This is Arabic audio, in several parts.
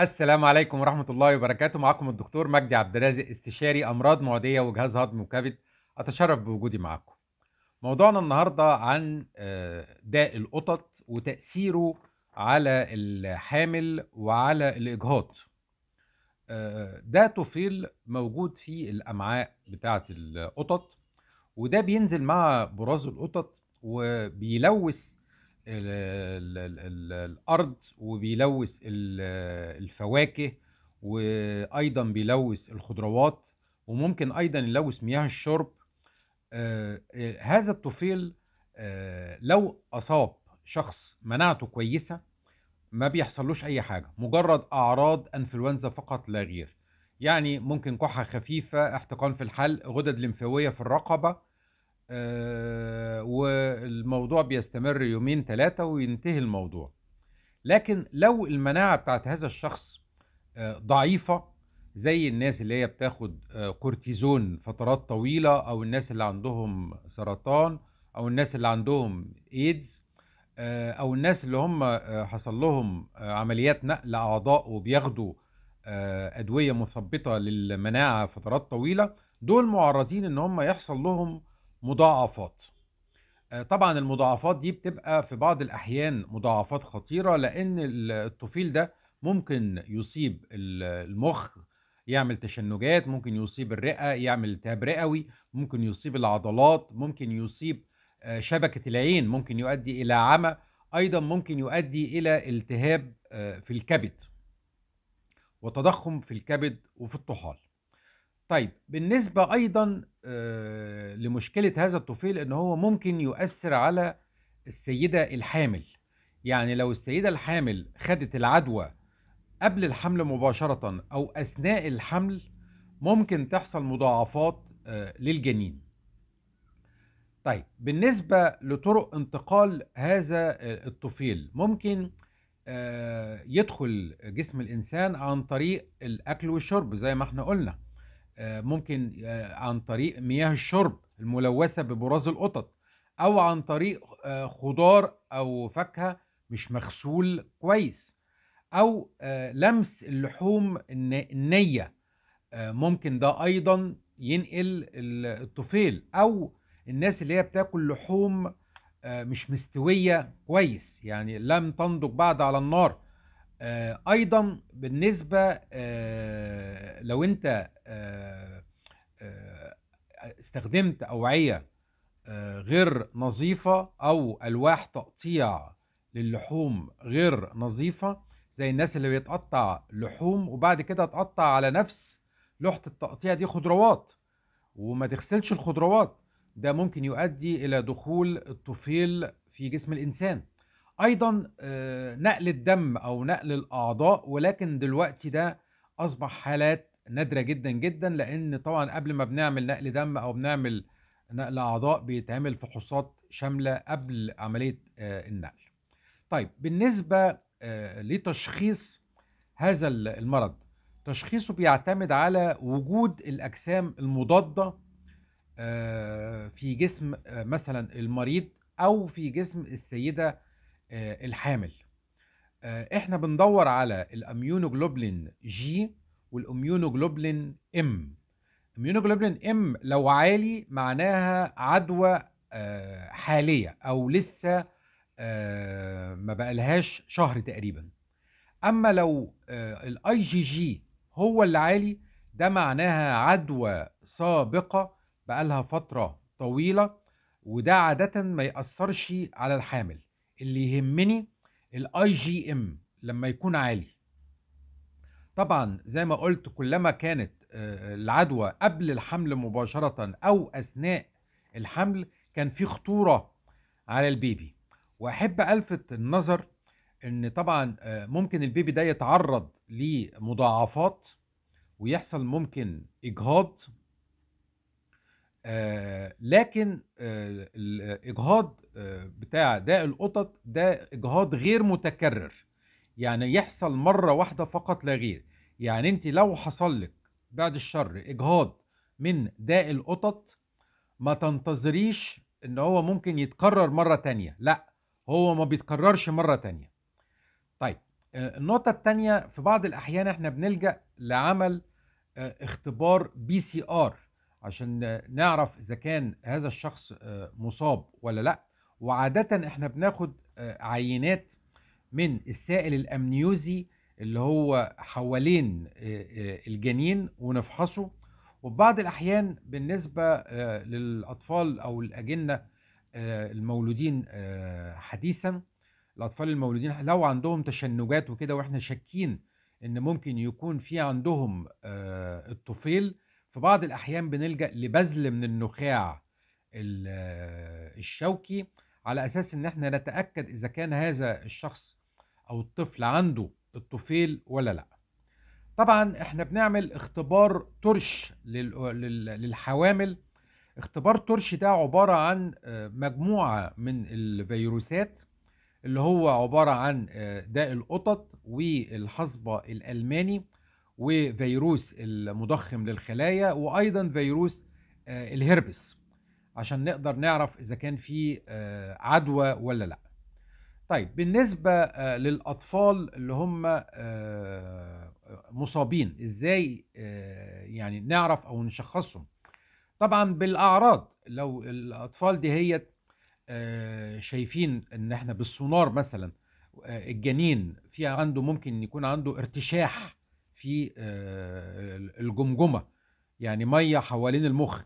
السلام عليكم ورحمة الله وبركاته معكم الدكتور مجدي عبد الرازق استشاري أمراض معدية وجهاز هضم وكبد أتشرف بوجودي معكم موضوعنا النهاردة عن آه، داء القطط وتأثيره على الحامل وعلى الإجهاض آه، ده طفيل موجود في الأمعاء بتاعة القطط وده بينزل مع براز القطط وبيلوث الارض وبيلوث الفواكه وايضا بيلوث الخضروات وممكن ايضا يلوث مياه الشرب آه، آه، هذا الطفيل آه، لو اصاب شخص مناعته كويسه ما بيحصلوش اي حاجه مجرد اعراض انفلونزا فقط لا غير يعني ممكن كحه خفيفه احتقان في الحلق غدد لمفاويه في الرقبه آه، والموضوع بيستمر يومين ثلاثة وينتهي الموضوع لكن لو المناعة بتاعت هذا الشخص آه، ضعيفة زي الناس اللي هي بتاخد آه، كورتيزون فترات طويلة أو الناس اللي عندهم سرطان أو الناس اللي عندهم إيدز أو الناس اللي هم حصل لهم عمليات نقل أعضاء وبياخدوا أدوية مثبطة للمناعة فترات طويلة دول معرضين إن هم يحصل لهم مضاعفات آه، طبعا المضاعفات دي بتبقى في بعض الأحيان مضاعفات خطيرة لأن الطفيل ده ممكن يصيب المخ يعمل تشنجات ممكن يصيب الرئة يعمل التهاب رئوي ممكن يصيب العضلات ممكن يصيب آه، شبكة العين ممكن يؤدي إلى عمى أيضا ممكن يؤدي إلى التهاب آه، في الكبد وتضخم في الكبد وفي الطحال طيب بالنسبة أيضا آه، لمشكلة هذا الطفيل أن هو ممكن يؤثر على السيدة الحامل يعني لو السيدة الحامل خدت العدوى قبل الحمل مباشرة أو أثناء الحمل ممكن تحصل مضاعفات آه، للجنين طيب بالنسبة لطرق انتقال هذا آه، الطفيل ممكن يدخل جسم الإنسان عن طريق الأكل والشرب زي ما احنا قلنا ممكن آه، عن طريق مياه الشرب الملوثة ببراز القطط أو عن طريق آه، خضار أو فاكهة مش مغسول كويس أو آه، لمس اللحوم النية ممكن ده أيضا ينقل الطفيل أو الناس اللي هي بتاكل لحوم مش مستوية كويس يعني لم تنضج بعد على النار آه، ايضا بالنسبه آه، لو انت آه، استخدمت اوعيه غير نظيفه او الواح تقطيع للحوم غير نظيفه زي الناس اللي بيتقطع لحوم وبعد كده تقطع على نفس لوحه التقطيع دي خضروات وما تغسلش الخضروات ده ممكن يؤدي الى دخول الطفيل في جسم الانسان ايضا آه، نقل الدم او نقل الاعضاء ولكن دلوقتي ده اصبح حالات نادره جدا جدا لان طبعا قبل ما بنعمل نقل دم او بنعمل نقل اعضاء بيتعمل فحوصات شامله قبل عمليه آه، النقل طيب بالنسبه آه، لتشخيص هذا المرض تشخيصه بيعتمد على وجود الاجسام المضاده في جسم مثلا المريض او في جسم السيده آه، الحامل آه، احنا بندور على الاميونوجلوبلين جي والاميونوجلوبلين ام اميونوجلوبلين ام لو عالي معناها عدوى آه، حاليه او لسه ما بقالهاش شهر تقريبا اما لو الاي جي جي هو اللي عالي ده معناها عدوى سابقه بقالها فتره طويله وده عاده ما ياثرش على الحامل اللي يهمني الاي جي ام لما يكون عالي طبعا زي ما قلت كلما كانت آه، العدوى قبل الحمل مباشرة أو أثناء الحمل كان في خطورة على البيبي وأحب ألفت النظر أن طبعا آه، ممكن البيبي ده يتعرض لمضاعفات ويحصل ممكن إجهاض آه، لكن آه، الاجهاض آه، بتاع داء القطط ده اجهاض غير متكرر يعني يحصل مره واحده فقط لا غير يعني انت لو حصل لك بعد الشر اجهاض من داء القطط ما تنتظريش ان هو ممكن يتكرر مره تانية لا هو ما بيتكررش مره تانية طيب النقطه الثانيه في بعض الاحيان احنا بنلجا لعمل اختبار بي سي ار عشان نعرف اذا كان هذا الشخص آه، مصاب ولا لا وعاده احنا بناخد آه، عينات من السائل الامنيوزي اللي هو حوالين آه، الجنين ونفحصه وبعض الأحيان بالنسبة للأطفال أو الأجنة المولودين حديثا الأطفال المولودين لو عندهم تشنجات وكده وإحنا شاكين إن ممكن يكون في عندهم الطفيل في بعض الأحيان بنلجأ لبذل من النخاع الشوكي على أساس إن إحنا نتأكد إذا كان هذا الشخص أو الطفل عنده الطفيل ولا لأ. طبعا إحنا بنعمل اختبار ترش للحوامل اختبار ترش ده عبارة عن آه، مجموعة من الفيروسات اللي هو عبارة عن آه، داء القطط والحصبة الألماني وفيروس المضخم للخلايا وايضا فيروس آه، الهربس عشان نقدر نعرف اذا كان في آه، عدوى ولا لا طيب بالنسبه آه، للاطفال اللي هم مصابين ازاي يعني نعرف او نشخصهم طبعا بالاعراض لو الاطفال دي هي شايفين ان احنا بالسونار مثلا الجنين في عنده ممكن يكون عنده ارتشاح في آه، الجمجمه يعني ميه حوالين المخ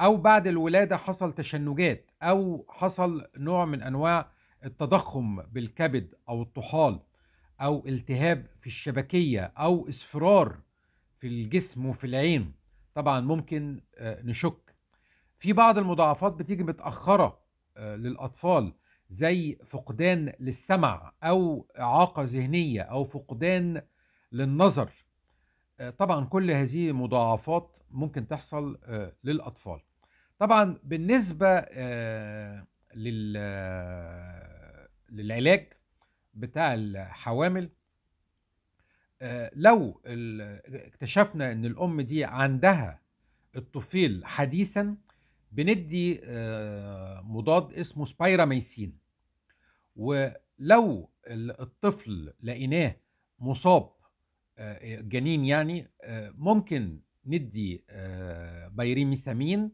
او بعد الولاده حصل تشنجات او حصل نوع من انواع التضخم بالكبد او الطحال او التهاب في الشبكيه او اصفرار في الجسم وفي العين طبعا ممكن آه، نشك في بعض المضاعفات بتيجي متاخره آه، للاطفال زي فقدان للسمع او اعاقه ذهنيه او فقدان للنظر طبعا كل هذه مضاعفات ممكن تحصل آه، للأطفال طبعا بالنسبة آه، آه، للعلاج بتاع الحوامل لو اكتشفنا ان الام دي عندها الطفيل حديثا بندي مضاد اسمه سبايراميسين ولو الطفل لقيناه مصاب جنين يعني آه، ممكن ندي آه، بيريميثامين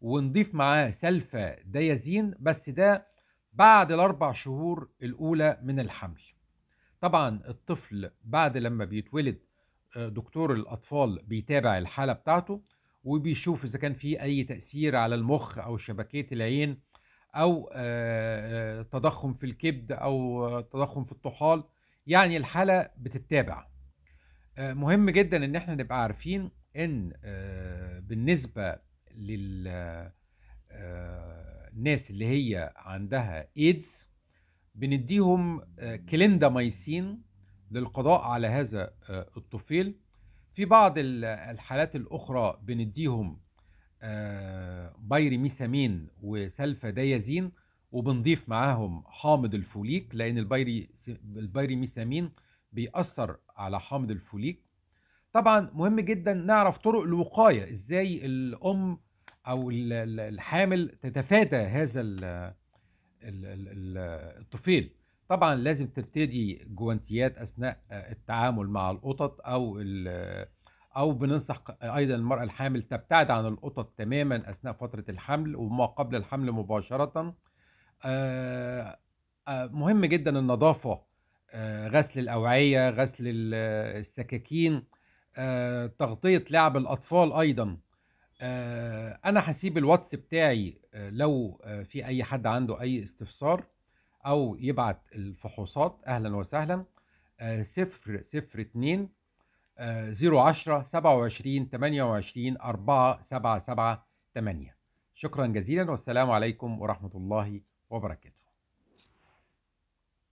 ونضيف معاه سلفا ديازين بس ده بعد الأربع شهور الأولى من الحمل طبعا الطفل بعد لما بيتولد آه، دكتور الأطفال بيتابع الحالة بتاعته وبيشوف إذا كان في أي تأثير على المخ أو شبكية العين أو تضخم في الكبد أو تضخم في الطحال يعني الحالة بتتابع مهم جدا ان احنا نبقى عارفين ان آه، بالنسبه للناس آه، آه، اللي هي عندها ايدز بنديهم كليندا مايسين للقضاء على هذا الطفيل في بعض الحالات الأخرى بنديهم بايريميثامين ديازين وبنضيف معاهم حامض الفوليك لأن البايريميثامين بيأثر على حامض الفوليك طبعا مهم جدا نعرف طرق الوقاية ازاي الام او الحامل تتفادى هذا الطفيل طبعا لازم تبتدي جوانتيات اثناء التعامل مع القطط او او بننصح ايضا المراه الحامل تبتعد عن القطط تماما اثناء فتره الحمل وما قبل الحمل مباشره آه، آه، مهم جدا النظافه آه، غسل الأوعية غسل السكاكين آه، تغطية لعب الأطفال أيضا آه، أنا هسيب الواتس بتاعي لو في أي حد عنده أي استفسار أو يبعت الفحوصات أهلا وسهلا صفر صفر اتنين زيرو عشرة سبعة وعشرين تمانية وعشرين أربعة سبعة سبعة تمانية شكرا جزيلا والسلام عليكم ورحمة الله وبركاته